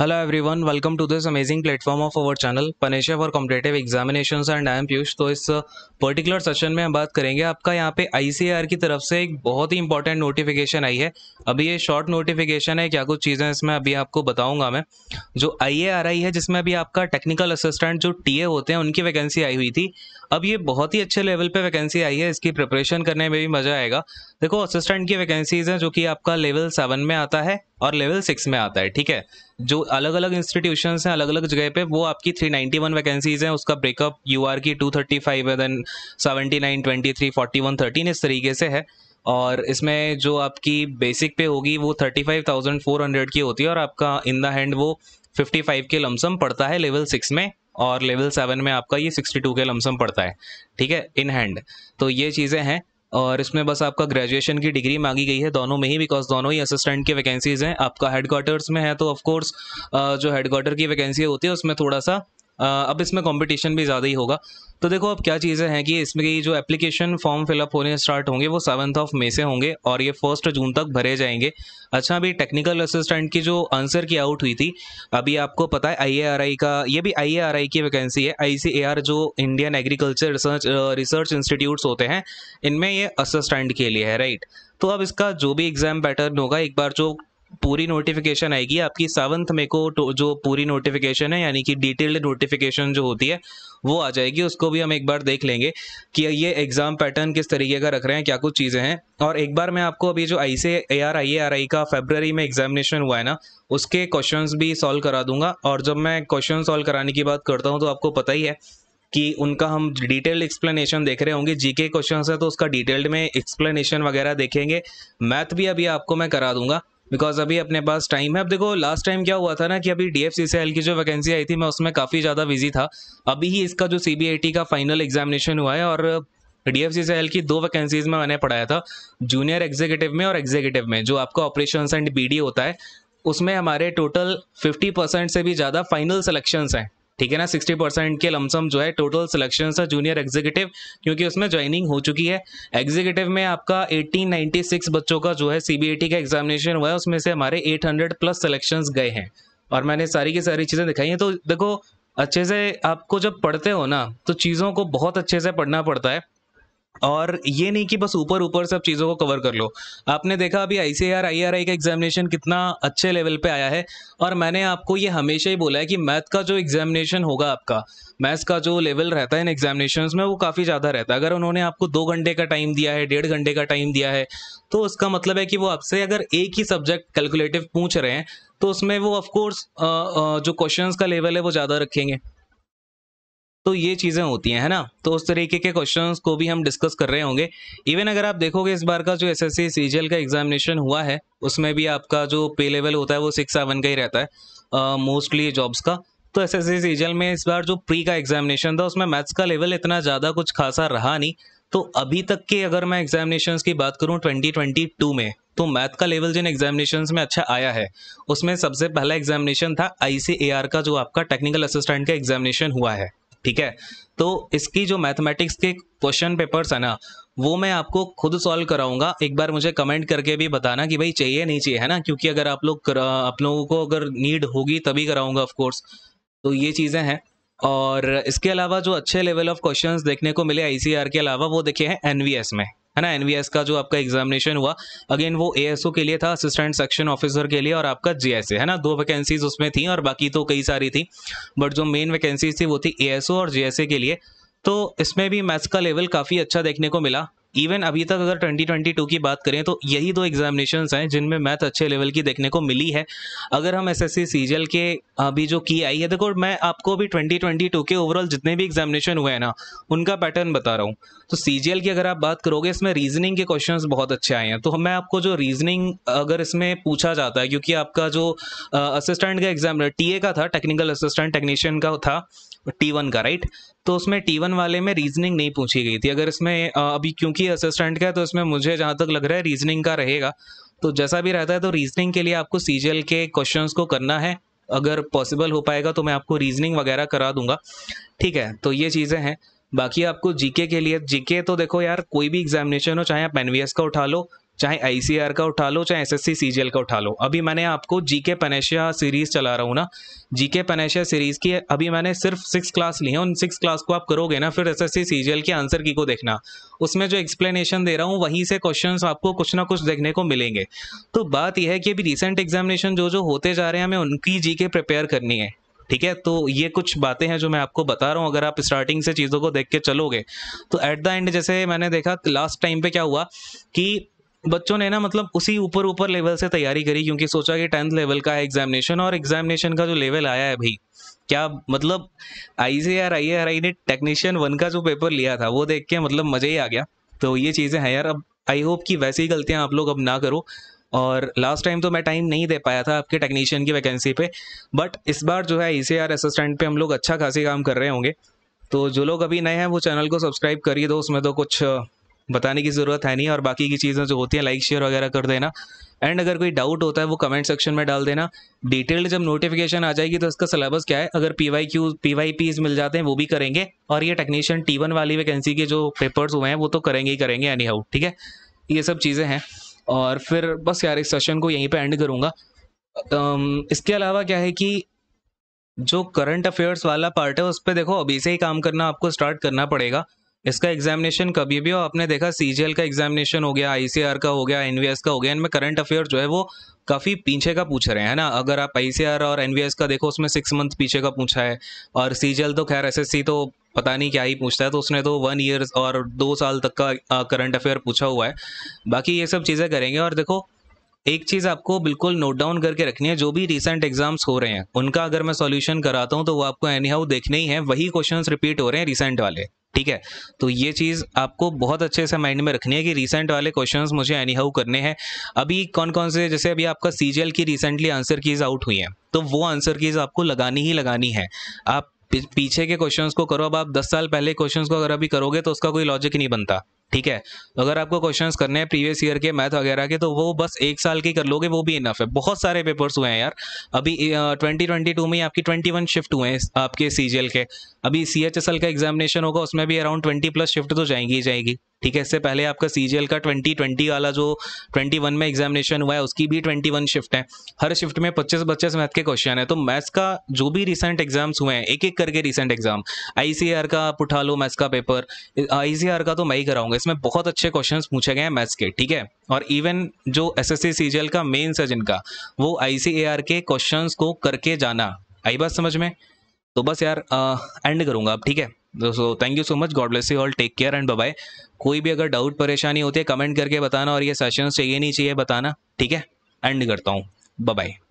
hello everyone welcome to this amazing platform of our channel Panesha for competitive examination and I am Piyush तो इस particular uh, session में हम बात करेंगे आपका यहाँ पे आईसीआर की तरफ से एक बहुत ही इंपॉर्टेंट नोटिफिकेशन आई है अभी ये शॉर्ट नोटिफिकेशन है क्या कुछ चीज़ें इसमें अभी आपको बताऊँगा मैं जो आई है जिसमें अभी आपका टेक्निकल असिस्टेंट जो टी होते हैं उनकी वैकेंसी आई हुई थी अब ये बहुत ही अच्छे लेवल पे वैकेंसी आई है इसकी प्रिपरेशन करने में भी मजा आएगा देखो असिस्टेंट की वैकेंसीज हैं जो कि आपका लेवल सेवन में आता है और लेवल सिक्स में आता है ठीक है जो अलग अलग इंस्टीट्यूशन हैं अलग अलग जगह पे वो आपकी 391 वैकेंसीज हैं उसका ब्रेकअप यू आर की 235 है then three forty one thirteen इस तरीके से है और इसमें जो आपकी बेसिक पे होगी वो thirty five thousand four hundred की होती है और आपका इन द हैंड वो फाइव के लमसम पड़ता है लेवल सिक्स में और लेवल सेवन में आपका ये सिक्सटी टू के लमसम पड़ता है ठीक है इन हैंड तो ये चीज़ें हैं और इसमें बस आपका ग्रेजुएशन की डिग्री मांगी गई है दोनों में ही बिकॉज दोनों ही असिस्टेंट की वैकेंसीज़ हैं आपका हेडक्वार्टर्स में है तो ऑफकोर्स जो हेडक्वार्टर की वैकेंसी होती है उसमें थोड़ा सा अब इसमें कंपटीशन भी ज़्यादा ही होगा तो देखो अब क्या चीज़ें हैं कि इसमें की जो एप्लीकेशन फॉर्म फिलअप होने स्टार्ट होंगे वो सेवन्थ ऑफ मे से होंगे और ये फर्स्ट जून तक भरे जाएंगे अच्छा अभी टेक्निकल असिस्टेंट की जो आंसर की आउट हुई थी अभी आपको पता है आई का ये भी आई की वैकेंसी है आई जो Indian agriculture research research institutes होते हैं इनमें ये असिस्टेंट के लिए है राइट तो अब इसका जो भी एग्जाम पैटर्न होगा एक बार जो पूरी नोटिफिकेशन आएगी आपकी सेवंथ मे को तो जो पूरी नोटिफिकेशन है यानी कि डिटेल्ड नोटिफिकेशन जो होती है वो आ जाएगी उसको भी हम एक बार देख लेंगे कि ये एग्ज़ाम पैटर्न किस तरीके का रख रहे हैं क्या कुछ चीज़ें हैं और एक बार मैं आपको अभी जो आई से A R I A R आई का फेब्रवरी में एग्जामिनेशन हुआ है ना उसके क्वेश्चन भी सॉल्व करा दूंगा और जब मैं क्वेश्चन सॉल्व कराने की बात करता हूँ तो आपको पता ही है कि उनका हम डिटेल्ड एक्सप्लेनेशन देख रहे होंगे जीके क्वेश्चन है तो उसका डिटेल्ड में एक्सप्लेनेशन वगैरह देखेंगे मैथ भी अभी आपको मैं करा दूंगा बिकॉज अभी अपने पास टाइम है अब देखो लास्ट टाइम क्या हुआ था ना कि अभी डी एफ की जो वैकेंसी आई थी मैं उसमें काफ़ी ज़्यादा बिजी था अभी ही इसका जो सी का फाइनल एग्जामिनेशन हुआ है और डी एफ की दो वैकेंसीज में मैंने पढ़ाया था जूनियर एग्जीक्यूटिव में और एग्जीक्यूटिव में जो आपका ऑपरेशन एंड बी होता है उसमें हमारे टोटल फिफ्टी परसेंट से भी ज़्यादा फाइनल सिलेक्शंस हैं ठीक है ना सिक्सटी परसेंट के लमसम जो है टोटल सिलेक्शन है जूनियर एग्जीक्यूटिव क्योंकि उसमें ज्वाइनिंग हो चुकी है एग्जीक्यूटिव में आपका 1896 बच्चों का जो है सीबीएटी का एग्जामिनेशन हुआ है उसमें से हमारे 800 प्लस सिलेक्शंस गए हैं और मैंने सारी की सारी चीज़ें दिखाई हैं तो देखो अच्छे से आपको जब पढ़ते हो ना तो चीज़ों को बहुत अच्छे से पढ़ना पड़ता है और ये नहीं कि बस ऊपर ऊपर सब चीज़ों को कवर कर लो आपने देखा अभी आई सी आर आई आर आई का एग्जामिनेशन कितना अच्छे लेवल पे आया है और मैंने आपको ये हमेशा ही बोला है कि मैथ का जो एग्जामिनेशन होगा आपका मैथ्स का जो लेवल रहता है इन एग्जामिनेशन में वो काफ़ी ज़्यादा रहता है अगर उन्होंने आपको दो घंटे का टाइम दिया है डेढ़ घंटे का टाइम दिया है तो उसका मतलब है कि वो आपसे अगर एक ही सब्जेक्ट कैलकुलेटिव पूछ रहे हैं तो उसमें वो ऑफकोर्स जो क्वेश्चन का लेवल है वो ज़्यादा रखेंगे तो ये चीज़ें होती हैं है ना तो उस तरीके के क्वेश्चन को भी हम डिस्कस कर रहे होंगे इवन अगर आप देखोगे इस बार का जो एस एस सी का एग्जामिनेशन हुआ है उसमें भी आपका जो पे लेवल होता है वो सिक्स सेवन का ही रहता है मोस्टली uh, जॉब्स का तो एस एस सी में इस बार जो प्री का एग्जामिनेशन था उसमें मैथ्स का लेवल इतना ज़्यादा कुछ खासा रहा नहीं तो अभी तक के अगर मैं एग्जामिनेशन की बात करूँ ट्वेंटी में तो मैथ का लेवल जिन एग्जामिनेशन में अच्छा आया है उसमें सबसे पहला एग्जामिनेशन था आई का जो आपका टेक्निकल असिस्टेंट का एग्जामिनेशन हुआ है ठीक है तो इसकी जो मैथमेटिक्स के क्वेश्चन पेपर्स है ना वो मैं आपको खुद सॉल्व कराऊंगा एक बार मुझे कमेंट करके भी बताना कि भाई चाहिए नहीं चाहिए है ना क्योंकि अगर आप लोग आप लोगों को अगर नीड होगी तभी कराऊंगा ऑफ कोर्स तो ये चीज़ें हैं और इसके अलावा जो अच्छे लेवल ऑफ क्वेश्चंस देखने को मिले आईसीआर के अलावा वो देखे हैं एनवीएस में है ना एनवीएस का जो आपका एग्जामिनेशन हुआ अगेन वो एएसओ के लिए था असिस्टेंट सेक्शन ऑफिसर के लिए और आपका जीएसए है ना दो वैकेंसीज उसमें थी और बाकी तो कई सारी थी बट जो मेन वैकेंसीज थी वो थी एएसओ और जीएसए के लिए तो इसमें भी मैथ्स का लेवल काफ़ी अच्छा देखने को मिला इवन अभी तक अगर 2022 की बात करें तो यही दो एग्जामिनेशन हैं जिनमें मैथ अच्छे लेवल की देखने को मिली है अगर हम एस एस सी के अभी जो की आई है देखो मैं आपको अभी 2022 के ओवरऑल जितने भी एग्जामिनेशन हुए हैं ना उनका पैटर्न बता रहा हूँ तो सी की अगर आप बात करोगे इसमें रीजनिंग के क्वेश्चन बहुत अच्छे आए हैं तो मैं आपको जो रीजनिंग अगर इसमें पूछा जाता है क्योंकि आपका जो असिस्टेंट का एग्जाम टी का था टेक्निकल असिस्टेंट टेक्नीशियन का था टी वन का राइट तो उसमें टी वन वाले में रीजनिंग नहीं पूछी गई थी अगर इसमें अभी क्योंकि असिस्टेंट का है तो इसमें मुझे जहाँ तक लग रहा है रीजनिंग का रहेगा तो जैसा भी रहता है तो रीजनिंग के लिए आपको सी के क्वेश्चन को करना है अगर पॉसिबल हो पाएगा तो मैं आपको रीजनिंग वगैरह करा दूंगा ठीक है तो ये चीज़ें हैं बाकी आपको जीके के लिए जीके तो देखो यार कोई भी एग्जामिनेशन हो चाहे आप एनवीएस का उठा लो चाहे आईसीआर का उठा लो चाहे एसएससी सीजीएल का उठा लो अभी मैंने आपको जीके पनेशिया सीरीज चला रहा हूँ ना जीके पनेशिया सीरीज की अभी मैंने सिर्फ सिक्स क्लास ली है उन सिक्स क्लास को आप करोगे ना फिर एसएससी सीजीएल के आंसर की को देखना उसमें जो एक्सप्लेनेशन दे रहा हूँ वहीं से क्वेश्चन आपको कुछ ना कुछ देखने को मिलेंगे तो बात यह है कि अभी रिसेंट एग्जामिनेशन जो जो होते जा रहे हैं हमें उनकी जी प्रिपेयर करनी है ठीक है तो ये कुछ बातें हैं जो मैं आपको बता रहा हूँ अगर आप स्टार्टिंग से चीज़ों को देख के चलोगे तो एट द एंड जैसे मैंने देखा लास्ट टाइम पे क्या हुआ कि बच्चों ने ना मतलब उसी ऊपर ऊपर लेवल से तैयारी करी क्योंकि सोचा कि टेंथ लेवल का है एग्जामिनेशन और एग्जामिनेशन का जो लेवल आया है भाई क्या मतलब आई सी आर आई आर आई ने टेक्नीशियन वन का जो पेपर लिया था वो देख के मतलब मजे ही आ गया तो ये चीज़ें हैं यार अब आई होप कि वैसी ही गलतियाँ आप लोग अब ना करो और लास्ट टाइम तो मैं टाइम नहीं दे पाया था आपके टेक्नीशियन की वैकेंसी पे बट इस बार जो है आई सी आर असिस्टेंट पे हम लोग अच्छा खासी काम कर रहे होंगे तो जो लोग अभी नए हैं वो चैनल को सब्सक्राइब करिए दो उसमें तो कुछ बताने की ज़रूरत है नहीं और बाकी की चीज़ें जो होती हैं लाइक शेयर वगैरह कर देना एंड अगर कोई डाउट होता है वो कमेंट सेक्शन में डाल देना डिटेल्ड जब नोटिफिकेशन आ जाएगी तो इसका सिलेबस क्या है अगर P Y Q P Y Ps मिल जाते हैं वो भी करेंगे और ये टेक्नीशियन टी वन वाली वैकेंसी के जो पेपर्स हुए हैं वो तो करेंगे ही करेंगे एनी हाउ ठीक है ये सब चीज़ें हैं और फिर बस यार इस सेशन को यहीं पर एंड करूँगा इसके अलावा क्या है कि जो करंट अफेयर्स वाला पार्ट है उस पर देखो अभी से ही काम करना आपको स्टार्ट करना पड़ेगा इसका एग्जामिनेशन कभी भी हो आपने देखा सीजीएल का एग्जामिनेशन हो गया आईसीआर का हो गया एनवीएस का हो गया इनमें करंट अफेयर जो है वो काफ़ी पीछे का पूछ रहे हैं ना अगर आप आईसीआर और एनवीएस का देखो उसमें सिक्स मंथ पीछे का पूछा है और सीजीएल तो खैर एसएससी तो पता नहीं क्या ही पूछता है तो उसने तो वन ईयर और दो साल तक का करंट अफेयर पूछा हुआ है बाकी ये सब चीज़ें करेंगे और देखो एक चीज़ आपको बिल्कुल नोट डाउन करके रखनी है जो भी रिसेंट एग्जाम्स हो रहे हैं उनका अगर मैं सॉल्यूशन कराता हूँ तो वो आपको एनी हाउ देखने ही है वही क्वेश्चंस रिपीट हो रहे हैं रिसेंट वाले ठीक है तो ये चीज़ आपको बहुत अच्छे से माइंड में रखनी है कि रिसेंट वाले क्वेश्चन मुझे एनी हाउ करने हैं अभी कौन कौन से जैसे अभी आपका सी की रिसेंटली आंसर कीज़ आउट हुई हैं तो वो आंसर कीज़ आपको लगानी ही लगानी है आप पीछे के क्वेश्चंस को करो अब आप 10 साल पहले क्वेश्चंस को अगर अभी करोगे तो उसका कोई लॉजिक नहीं बनता ठीक है अगर आपको क्वेश्चंस करने हैं प्रीवियस ईयर के मैथ वगैरह के तो वो बस एक साल के कर लोगे वो भी इनफ है बहुत सारे पेपर्स हुए हैं यार अभी ट्वेंटी ट्वेंटी टू में आपकी ट्वेंटी वन शिफ्ट हुए हैं आपके सी के अभी सी एच एस एल का एग्जामिनेशन होगा उसमें भी अराउंड ट्वेंटी प्लस शिफ्ट तो जाएंगी ही जाएगी ठीक है इससे पहले आपका सी का ट्वेंटी ट्वेंटी वाला जो ट्वेंटी वन में एग्जामिनेशन हुआ है उसकी भी ट्वेंटी वन शिफ्ट है हर शिफ्ट में पच्चीस पच्चीस मैथ के क्वेश्चन है तो मैथ्स का जो भी रिसेंट एग्जाम्स हुए हैं एक एक करके रिसेंट एग्जाम आई का आप उठा लो मैथ्स का पेपर आई का तो मैं ही कराऊंगा इसमें बहुत अच्छे क्वेश्चंस पूछे गए हैं मैथ्स के ठीक है और इवन जो एस एस सी का मेन्स है जिनका वो आई के क्वेश्चन को करके जाना आई बात समझ में तो बस यार एंड करूंगा अब ठीक है दोस्तों thank you so much God bless you all take care and bye कोई भी अगर डाउट परेशानी होती है कमेंट करके बताना और ये सेशंस चाहिए नहीं चाहिए बताना ठीक है एंड करता हूँ बाय